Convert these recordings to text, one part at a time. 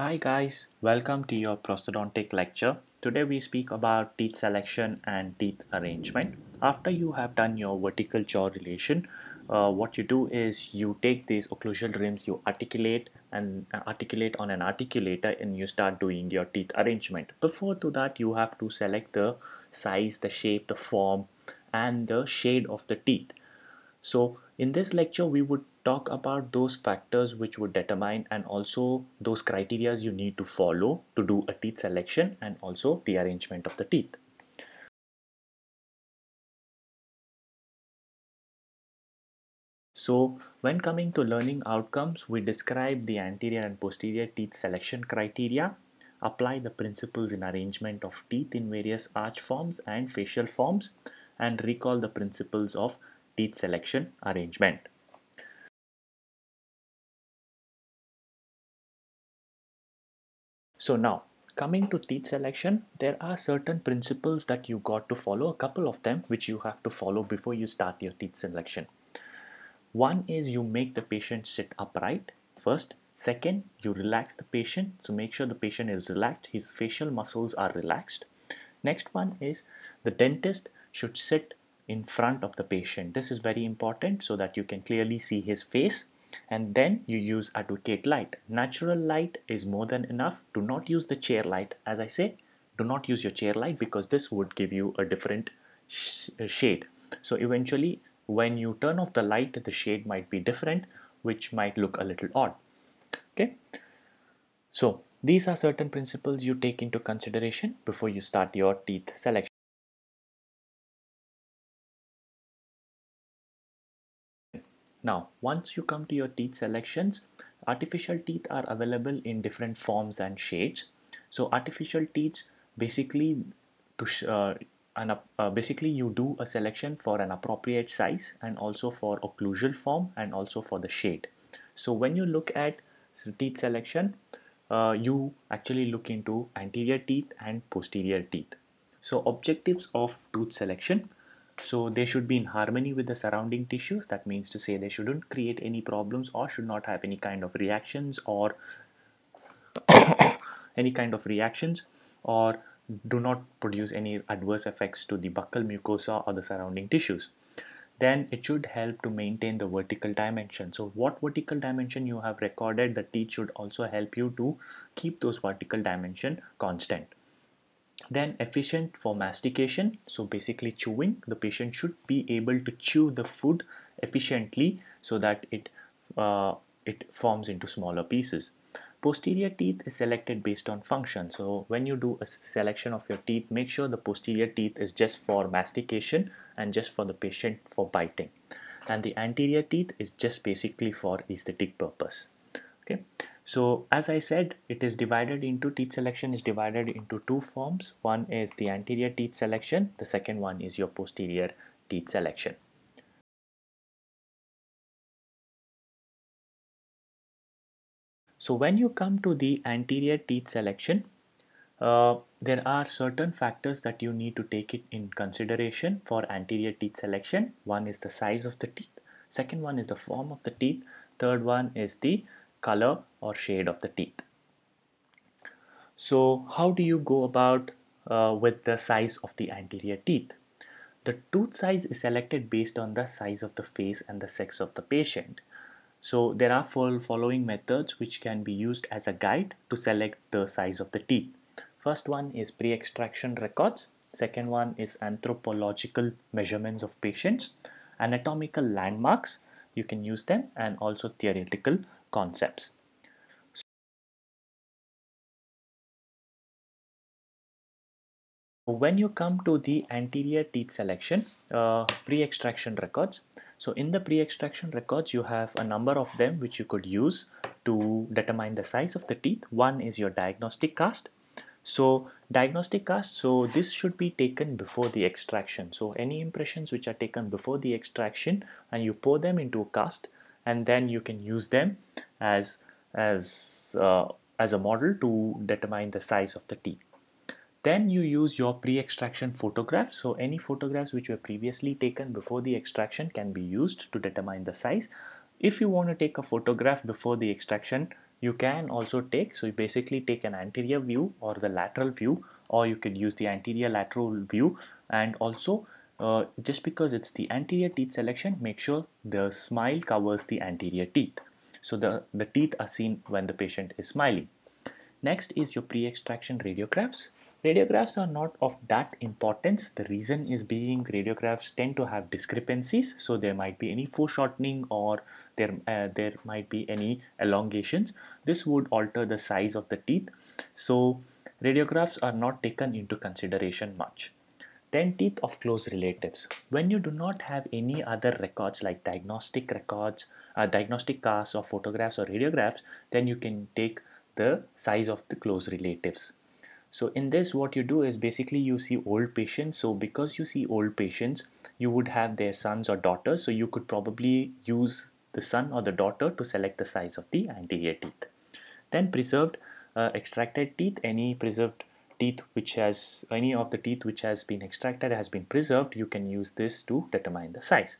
Hi guys, welcome to your prosthodontic lecture. Today we speak about teeth selection and teeth arrangement. After you have done your vertical jaw relation, uh, what you do is you take these occlusal rims, you articulate and uh, articulate on an articulator and you start doing your teeth arrangement. Before to that, you have to select the size, the shape, the form and the shade of the teeth. So in this lecture, we would talk about those factors which would determine and also those criteria you need to follow to do a teeth selection and also the arrangement of the teeth. So when coming to learning outcomes, we describe the anterior and posterior teeth selection criteria, apply the principles in arrangement of teeth in various arch forms and facial forms, and recall the principles of teeth selection arrangement. So now coming to teeth selection, there are certain principles that you got to follow, a couple of them which you have to follow before you start your teeth selection. One is you make the patient sit upright first. Second, you relax the patient. So make sure the patient is relaxed. His facial muscles are relaxed. Next one is the dentist should sit in front of the patient. This is very important so that you can clearly see his face and then you use advocate light natural light is more than enough do not use the chair light as i say do not use your chair light because this would give you a different sh uh, shade so eventually when you turn off the light the shade might be different which might look a little odd okay so these are certain principles you take into consideration before you start your teeth selection Now, once you come to your teeth selections, artificial teeth are available in different forms and shades. So artificial teeth basically to uh, an, uh, basically you do a selection for an appropriate size and also for occlusal form and also for the shade. So when you look at teeth selection, uh, you actually look into anterior teeth and posterior teeth. So objectives of tooth selection so they should be in harmony with the surrounding tissues. That means to say they shouldn't create any problems or should not have any kind of reactions or any kind of reactions or do not produce any adverse effects to the buccal mucosa or the surrounding tissues then it should help to maintain the vertical dimension so what vertical dimension you have recorded the teeth should also help you to keep those vertical dimension constant then efficient for mastication. So basically chewing, the patient should be able to chew the food efficiently so that it, uh, it forms into smaller pieces. Posterior teeth is selected based on function. So when you do a selection of your teeth, make sure the posterior teeth is just for mastication and just for the patient for biting. And the anterior teeth is just basically for aesthetic purpose. So as I said, it is divided into teeth selection is divided into two forms. One is the anterior teeth selection. The second one is your posterior teeth selection. So when you come to the anterior teeth selection, uh, there are certain factors that you need to take it in consideration for anterior teeth selection. One is the size of the teeth. Second one is the form of the teeth. Third one is the color or shade of the teeth. So how do you go about uh, with the size of the anterior teeth? The tooth size is selected based on the size of the face and the sex of the patient. So there are following methods which can be used as a guide to select the size of the teeth. First one is pre-extraction records. Second one is anthropological measurements of patients, anatomical landmarks, you can use them and also theoretical concepts when you come to the anterior teeth selection uh, pre-extraction records so in the pre-extraction records you have a number of them which you could use to determine the size of the teeth one is your diagnostic cast so diagnostic cast so this should be taken before the extraction so any impressions which are taken before the extraction and you pour them into a cast and then you can use them as as uh, as a model to determine the size of the teeth. Then you use your pre-extraction photographs. So any photographs which were previously taken before the extraction can be used to determine the size. If you want to take a photograph before the extraction, you can also take, so you basically take an anterior view or the lateral view, or you can use the anterior lateral view and also uh, just because it's the anterior teeth selection, make sure the smile covers the anterior teeth. So the, the teeth are seen when the patient is smiling. Next is your pre-extraction radiographs. Radiographs are not of that importance. The reason is being radiographs tend to have discrepancies. So there might be any foreshortening or there, uh, there might be any elongations. This would alter the size of the teeth. So radiographs are not taken into consideration much teeth of close relatives. When you do not have any other records like diagnostic records, uh, diagnostic casts or photographs or radiographs, then you can take the size of the close relatives. So in this what you do is basically you see old patients. So because you see old patients, you would have their sons or daughters. So you could probably use the son or the daughter to select the size of the anterior teeth. Then preserved uh, extracted teeth, any preserved teeth which has any of the teeth which has been extracted has been preserved you can use this to determine the size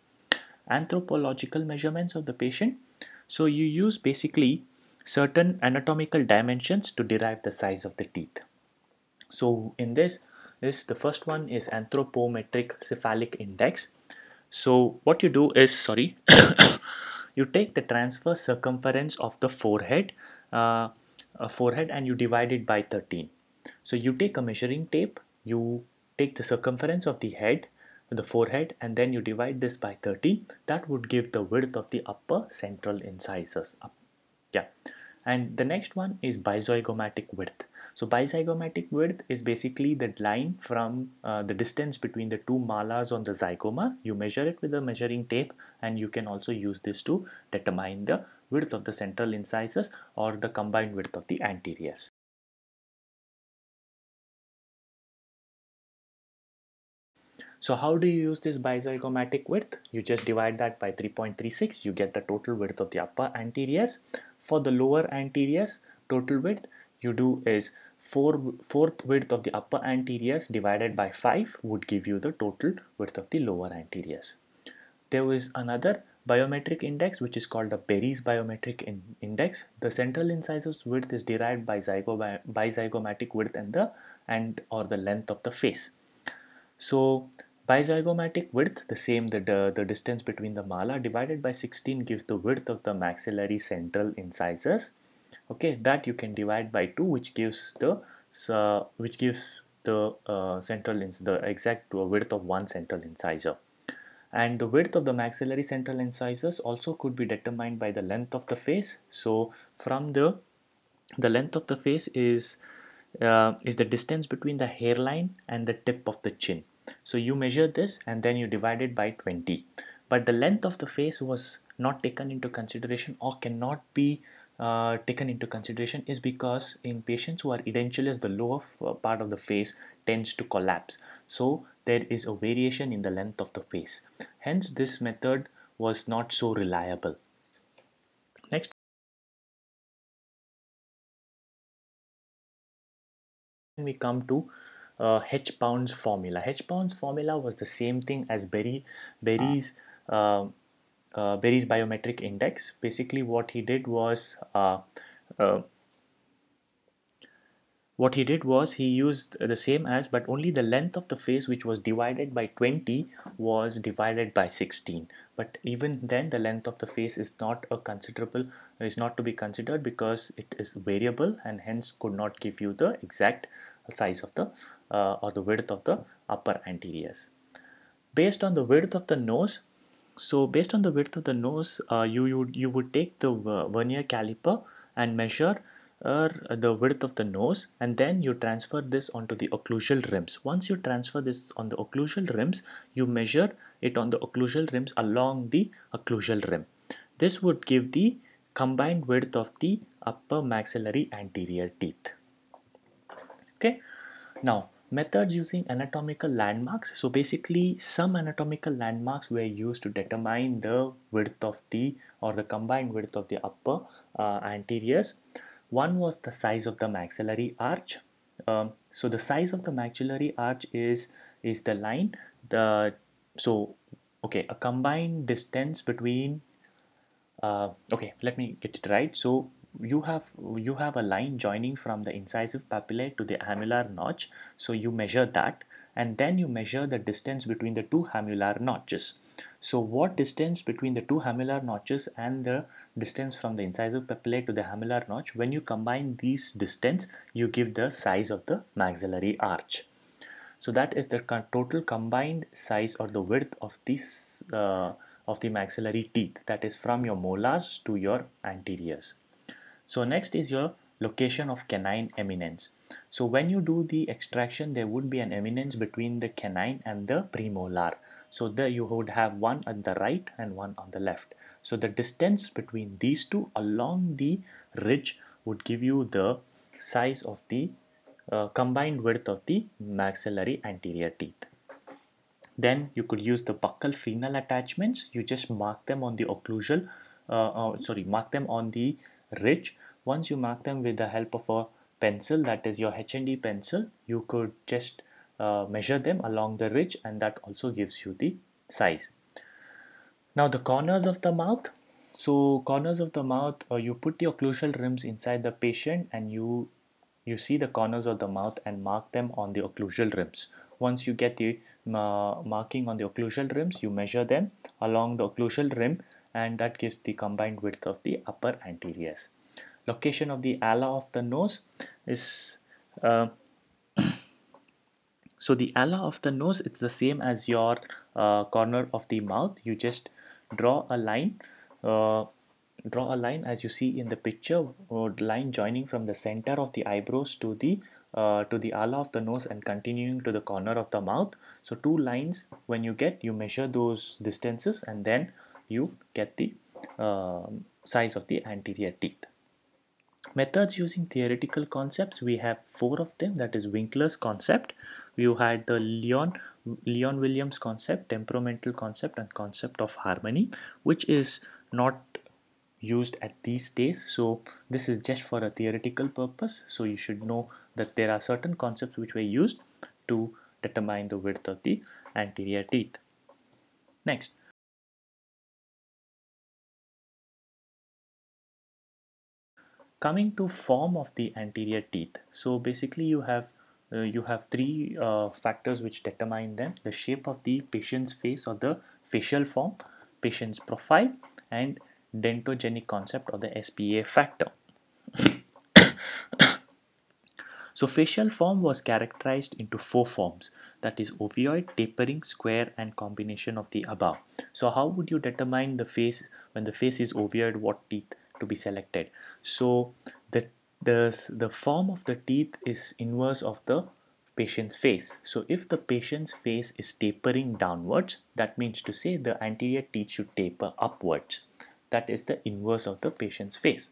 anthropological measurements of the patient so you use basically certain anatomical dimensions to derive the size of the teeth so in this is the first one is anthropometric cephalic index so what you do is sorry you take the transverse circumference of the forehead uh, uh forehead and you divide it by 13 so you take a measuring tape, you take the circumference of the head, the forehead, and then you divide this by 30. That would give the width of the upper central incisors. Up. Yeah. And the next one is bizygomatic width. So bizygomatic width is basically the line from uh, the distance between the two malas on the zygoma. You measure it with a measuring tape and you can also use this to determine the width of the central incisors or the combined width of the anteriors. So how do you use this bizygomatic width? You just divide that by 3.36, you get the total width of the upper anteriors. For the lower anteriors, total width you do is four, fourth width of the upper anteriors divided by 5 would give you the total width of the lower anteriors. There is another biometric index which is called the Berry's biometric in index. The central incisor's width is derived by bizygomatic width and the and or the length of the face. So Bizygomatic width, the same, the, the, distance between the mala divided by 16 gives the width of the maxillary central incisors. Okay, that you can divide by 2 which gives the which gives the uh, central the exact uh, width of one central incisor and the width of the maxillary central incisors also could be determined by the length of the face so from the the length of the face is uh, is the distance between the hairline and the tip of the chin so you measure this and then you divide it by 20. But the length of the face was not taken into consideration or cannot be uh, taken into consideration is because in patients who are edentulous the lower uh, part of the face tends to collapse so there is a variation in the length of the face hence this method was not so reliable next we come to uh, H pounds formula. H pounds formula was the same thing as Berry Berry's uh, uh, Berry's biometric index. Basically, what he did was uh, uh, what he did was he used the same as but only the length of the face which was divided by 20 was divided by 16 but even then the length of the face is not a considerable is not to be considered because it is variable and hence could not give you the exact size of the uh, or the width of the upper anteriors. Based on the width of the nose, so based on the width of the nose, uh, you, you, you would take the vernier caliper and measure uh, the width of the nose and then you transfer this onto the occlusal rims. Once you transfer this on the occlusal rims, you measure it on the occlusal rims along the occlusal rim. This would give the combined width of the upper maxillary anterior teeth. Okay, now Methods using anatomical landmarks. So basically some anatomical landmarks were used to determine the width of the or the combined width of the upper uh, anteriors. One was the size of the maxillary arch. Um, so the size of the maxillary arch is is the line the so okay a combined distance between uh, okay let me get it right so you have you have a line joining from the incisive papillae to the hamular notch so you measure that and then you measure the distance between the two hamular notches so what distance between the two hamular notches and the distance from the incisive papillae to the hamular notch when you combine these distance you give the size of the maxillary arch so that is the total combined size or the width of this uh, of the maxillary teeth that is from your molars to your anteriors so next is your location of canine eminence. So when you do the extraction, there would be an eminence between the canine and the premolar. So there you would have one on the right and one on the left. So the distance between these two along the ridge would give you the size of the uh, combined width of the maxillary anterior teeth. Then you could use the buccal frenal attachments. You just mark them on the occlusal, uh, uh, sorry, mark them on the rich once you mark them with the help of a pencil that is your HND pencil you could just uh, measure them along the ridge and that also gives you the size now the corners of the mouth so corners of the mouth uh, you put the occlusal rims inside the patient and you you see the corners of the mouth and mark them on the occlusal rims once you get the uh, marking on the occlusal rims you measure them along the occlusal rim and that gives the combined width of the upper anteriors. Location of the ala of the nose is uh, so the ala of the nose it's the same as your uh, corner of the mouth you just draw a line uh, draw a line as you see in the picture line joining from the center of the eyebrows to the uh, to the ala of the nose and continuing to the corner of the mouth so two lines when you get you measure those distances and then you get the uh, size of the anterior teeth. Methods using theoretical concepts, we have four of them, that is Winkler's concept, you had the Leon, Leon Williams concept, temperamental concept and concept of harmony, which is not used at these days. So this is just for a theoretical purpose. So you should know that there are certain concepts which were used to determine the width of the anterior teeth. Next, coming to form of the anterior teeth so basically you have uh, you have three uh, factors which determine them the shape of the patient's face or the facial form patient's profile and dentogenic concept or the SPA factor so facial form was characterized into four forms that is ovoid tapering square and combination of the above so how would you determine the face when the face is ovoid what teeth to be selected so the the, the form of the teeth is inverse of the patient's face. So if the patient's face is tapering downwards, that means to say the anterior teeth should taper upwards. That is the inverse of the patient's face.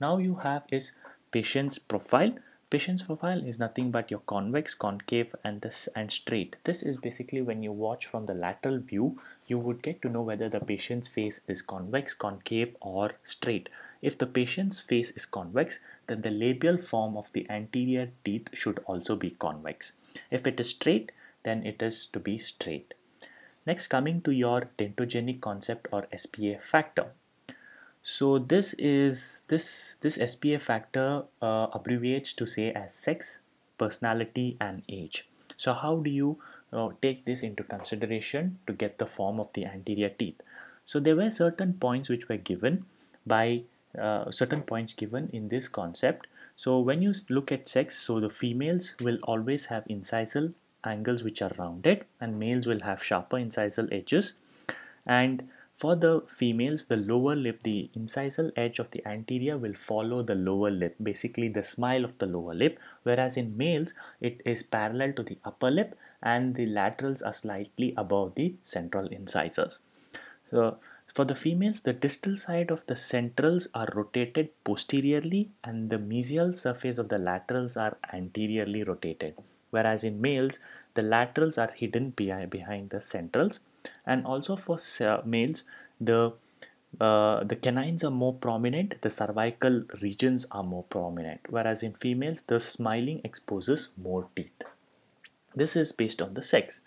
Now you have is patient's profile. Patient's profile is nothing but your convex, concave and this and straight. This is basically when you watch from the lateral view, you would get to know whether the patient's face is convex, concave or straight. If the patient's face is convex, then the labial form of the anterior teeth should also be convex. If it is straight, then it is to be straight. Next, coming to your dentogenic concept or SPA factor. So this is this this SPA factor uh, abbreviates to say as sex, personality, and age. So how do you uh, take this into consideration to get the form of the anterior teeth. So there were certain points which were given by uh, certain points given in this concept. So when you look at sex, so the females will always have incisal angles which are rounded and males will have sharper incisal edges. And for the females, the lower lip, the incisal edge of the anterior will follow the lower lip, basically the smile of the lower lip, whereas in males, it is parallel to the upper lip and the laterals are slightly above the central incisors. So for the females, the distal side of the centrals are rotated posteriorly and the mesial surface of the laterals are anteriorly rotated. Whereas in males, the laterals are hidden behind the centrals. And also for males, the uh, the canines are more prominent, the cervical regions are more prominent, whereas in females, the smiling exposes more teeth. This is based on the sex.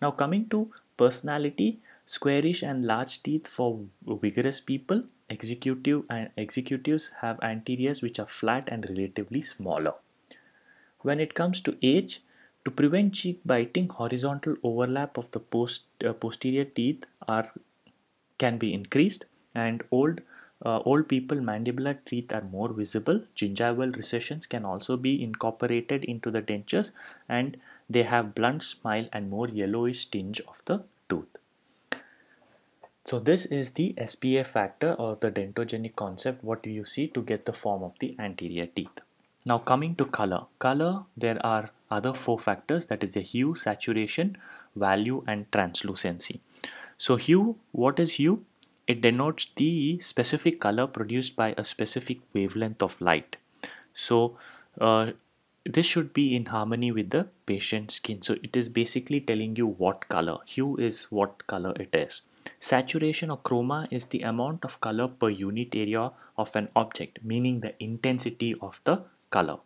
Now coming to personality, squarish and large teeth for vigorous people. Executive and executives have anteriors which are flat and relatively smaller. When it comes to age, to prevent cheek biting, horizontal overlap of the post, uh, posterior teeth are can be increased, and old uh, old people mandibular teeth are more visible. Gingival recessions can also be incorporated into the dentures, and they have blunt smile and more yellowish tinge of the tooth. So this is the SPA factor or the dentogenic concept what do you see to get the form of the anterior teeth. Now coming to color. Color there are other four factors that is the hue, saturation, value and translucency. So hue, what is hue? It denotes the specific color produced by a specific wavelength of light. So uh, this should be in harmony with the patient's skin so it is basically telling you what color hue is what color it is saturation or chroma is the amount of color per unit area of an object meaning the intensity of the color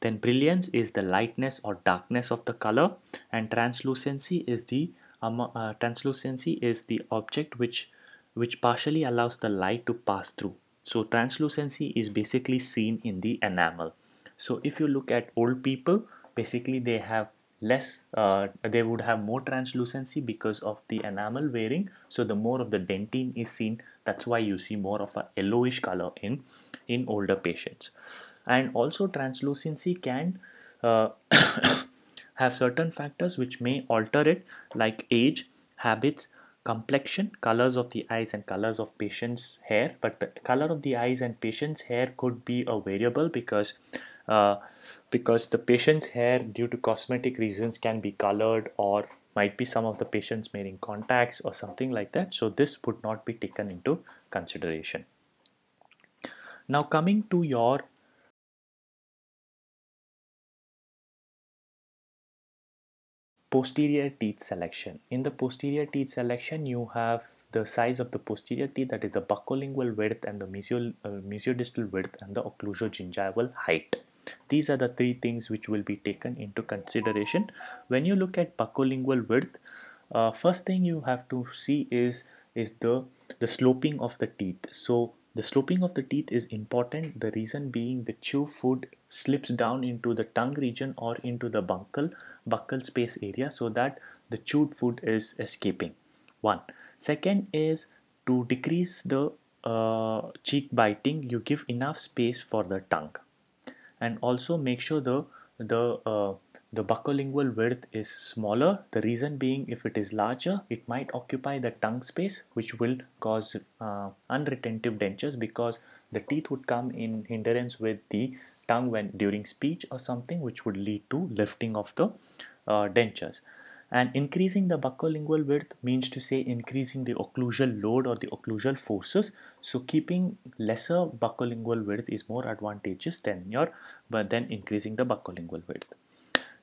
then brilliance is the lightness or darkness of the color and translucency is the um, uh, translucency is the object which which partially allows the light to pass through so translucency is basically seen in the enamel so if you look at old people basically they have less uh, they would have more translucency because of the enamel wearing so the more of the dentine is seen that's why you see more of a yellowish color in in older patients and also translucency can uh, have certain factors which may alter it like age habits complexion colors of the eyes and colors of patients hair but the color of the eyes and patients hair could be a variable because uh, because the patient's hair due to cosmetic reasons can be colored or might be some of the patients wearing contacts or something like that so this would not be taken into consideration now coming to your posterior teeth selection in the posterior teeth selection you have the size of the posterior teeth that is the buccolingual width and the mesio, uh, mesiodistal width and the occluso-gingival height these are the three things which will be taken into consideration. When you look at buccolingual width, uh, first thing you have to see is, is the, the sloping of the teeth. So the sloping of the teeth is important. The reason being the chew food slips down into the tongue region or into the buccal, buccal space area so that the chewed food is escaping. One second is to decrease the uh, cheek biting, you give enough space for the tongue and also make sure the the uh, the buccolingual width is smaller the reason being if it is larger it might occupy the tongue space which will cause uh, unretentive dentures because the teeth would come in hindrance with the tongue when during speech or something which would lead to lifting of the uh, dentures and increasing the buccolingual width means to say increasing the occlusal load or the occlusal forces. So keeping lesser buccolingual width is more advantageous than your but then increasing the buccolingual width.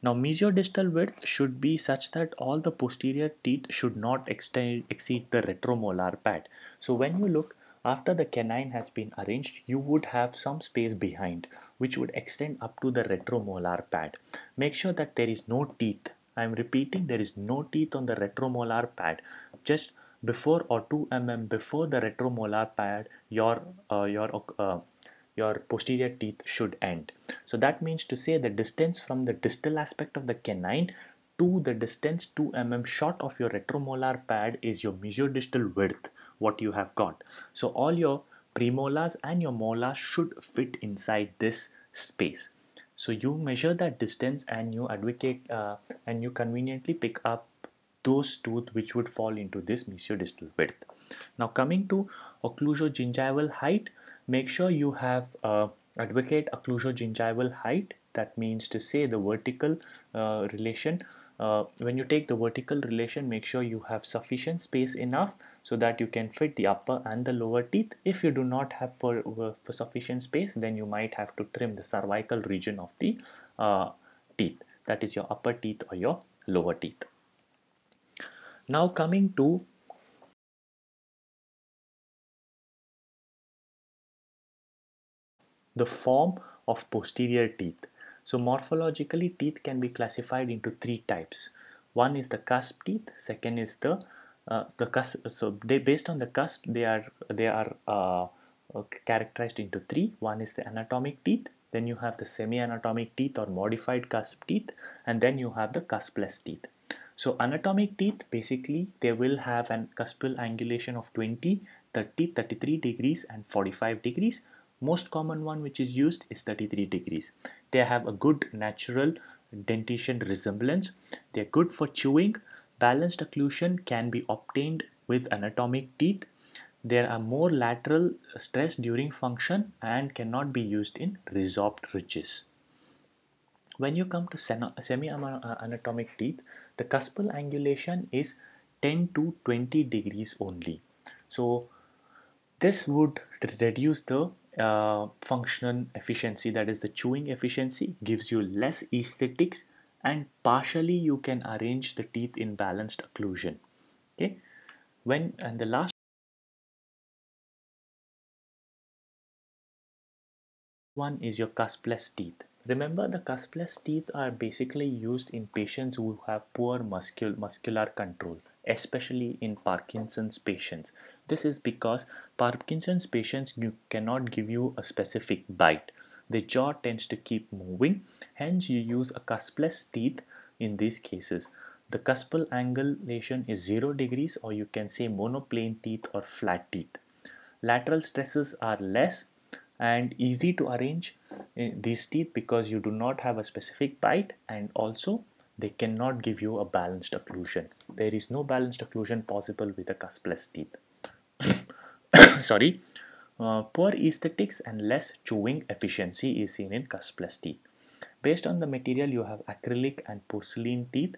Now mesiodistal width should be such that all the posterior teeth should not extend, exceed the retromolar pad. So when you look after the canine has been arranged, you would have some space behind which would extend up to the retromolar pad. Make sure that there is no teeth I'm repeating there is no teeth on the retromolar pad. Just before or 2 mm before the retromolar pad, your, uh, your, uh, your posterior teeth should end. So that means to say the distance from the distal aspect of the canine to the distance 2 mm short of your retromolar pad is your mesiodistal width, what you have got. So all your premolars and your molars should fit inside this space. So you measure that distance and you advocate uh, and you conveniently pick up those tooth which would fall into this mesiodistal width. Now coming to occluso-gingival height, make sure you have uh, advocate gingival height. That means to say the vertical uh, relation. Uh, when you take the vertical relation, make sure you have sufficient space enough so that you can fit the upper and the lower teeth. If you do not have uh, for sufficient space, then you might have to trim the cervical region of the uh, teeth, that is your upper teeth or your lower teeth. Now coming to the form of posterior teeth. So morphologically teeth can be classified into three types. One is the cusp teeth, second is the uh, the cusp so they, based on the cusp they are they are uh, characterized into three one is the anatomic teeth then you have the semi-anatomic teeth or modified cusp teeth and then you have the cuspless teeth so anatomic teeth basically they will have an cuspal angulation of 20 30 33 degrees and 45 degrees most common one which is used is 33 degrees they have a good natural dentition resemblance they're good for chewing Balanced occlusion can be obtained with anatomic teeth. There are more lateral stress during function and cannot be used in resorbed ridges. When you come to semi-anatomic teeth, the cuspal angulation is 10 to 20 degrees only. So this would reduce the uh, functional efficiency that is the chewing efficiency gives you less aesthetics and partially you can arrange the teeth in balanced occlusion okay when and the last one is your cuspless teeth remember the cuspless teeth are basically used in patients who have poor muscul muscular control especially in Parkinson's patients. This is because Parkinson's patients you cannot give you a specific bite the jaw tends to keep moving hence you use a cuspless teeth in these cases the cuspal angulation is 0 degrees or you can say monoplane teeth or flat teeth lateral stresses are less and easy to arrange eh, these teeth because you do not have a specific bite and also they cannot give you a balanced occlusion. There is no balanced occlusion possible with a cuspless teeth. Sorry. Uh, poor aesthetics and less chewing efficiency is seen in cuspless teeth. Based on the material you have acrylic and porcelain teeth.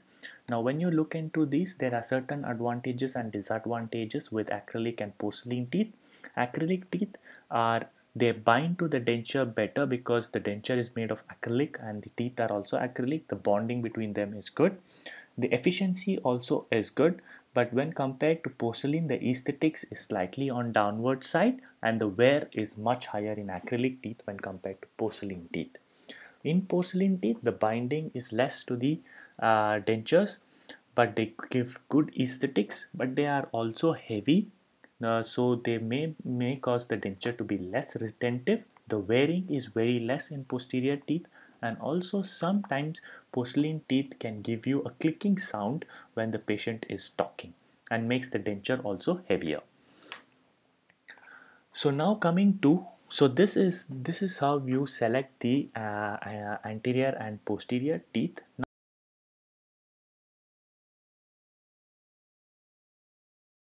Now when you look into these there are certain advantages and disadvantages with acrylic and porcelain teeth. Acrylic teeth are they bind to the denture better because the denture is made of acrylic and the teeth are also acrylic the bonding between them is good the efficiency also is good but when compared to porcelain the aesthetics is slightly on downward side and the wear is much higher in acrylic teeth when compared to porcelain teeth. In porcelain teeth the binding is less to the uh, dentures but they give good aesthetics but they are also heavy uh, so they may, may cause the denture to be less retentive. The wearing is very less in posterior teeth and also sometimes porcelain teeth can give you a clicking sound when the patient is talking and makes the denture also heavier. So now coming to so this is this is how you select the uh, uh anterior and posterior teeth.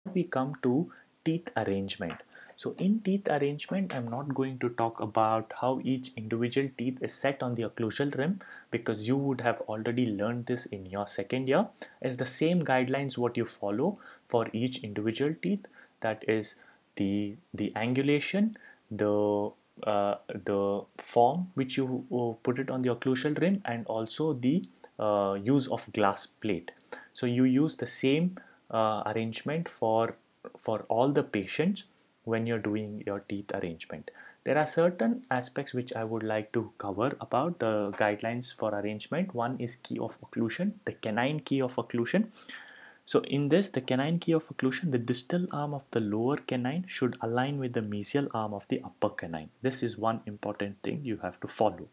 Now we come to teeth arrangement. So in teeth arrangement, I'm not going to talk about how each individual teeth is set on the occlusal rim because you would have already learned this in your second year. It's the same guidelines what you follow for each individual teeth. That is the, the angulation, the uh, the form which you uh, put it on the occlusal rim and also the uh, use of glass plate. So you use the same uh, arrangement for for all the patients when you're doing your teeth arrangement. There are certain aspects which I would like to cover about the guidelines for arrangement. One is key of occlusion, the canine key of occlusion. So in this, the canine key of occlusion, the distal arm of the lower canine should align with the mesial arm of the upper canine. This is one important thing you have to follow.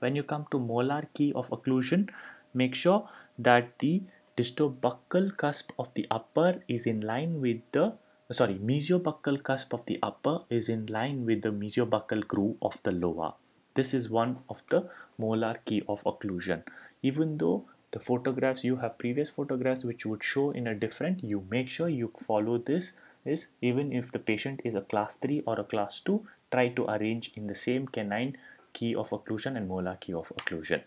When you come to molar key of occlusion, make sure that the distobuccal cusp of the upper is in line with the sorry, mesiobuccal cusp of the upper is in line with the mesiobuccal groove of the lower. This is one of the molar key of occlusion. Even though the photographs you have previous photographs which would show in a different, you make sure you follow this is even if the patient is a class 3 or a class 2, try to arrange in the same canine key of occlusion and molar key of occlusion.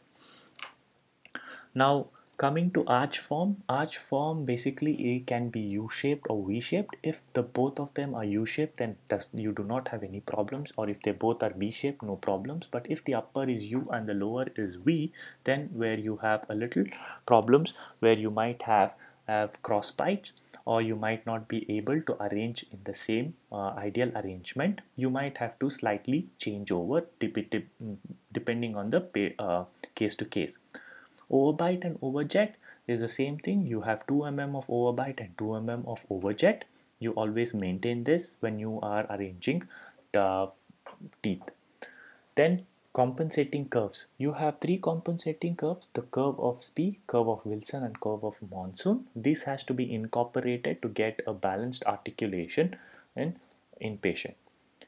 Now Coming to arch form, arch form basically it can be U-shaped or V-shaped. If the both of them are U-shaped, then you do not have any problems. Or if they both are V-shaped, no problems. But if the upper is U and the lower is V, then where you have a little problems, where you might have, have cross pipes or you might not be able to arrange in the same uh, ideal arrangement. You might have to slightly change over mm, depending on the uh, case to case. Overbite and overjet is the same thing. You have 2 mm of overbite and 2 mm of overjet. You always maintain this when you are arranging the teeth. Then compensating curves. You have three compensating curves, the curve of Spee, curve of Wilson and curve of Monsoon. This has to be incorporated to get a balanced articulation in, in patient.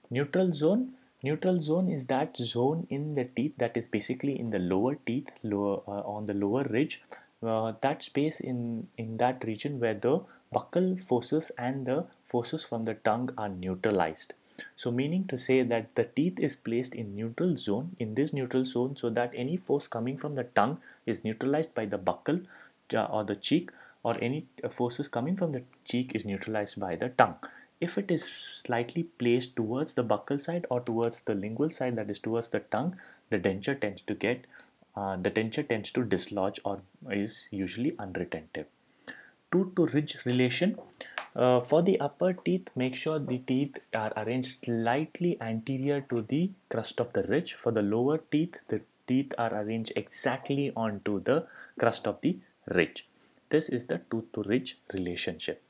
Neutral zone Neutral zone is that zone in the teeth that is basically in the lower teeth, lower uh, on the lower ridge. Uh, that space in, in that region where the buccal forces and the forces from the tongue are neutralized. So meaning to say that the teeth is placed in neutral zone, in this neutral zone so that any force coming from the tongue is neutralized by the buccal uh, or the cheek or any uh, forces coming from the cheek is neutralized by the tongue if it is slightly placed towards the buccal side or towards the lingual side that is towards the tongue the denture tends to get uh, the denture tends to dislodge or is usually unretentive tooth to ridge relation uh, for the upper teeth make sure the teeth are arranged slightly anterior to the crust of the ridge for the lower teeth the teeth are arranged exactly onto the crust of the ridge this is the tooth to ridge relationship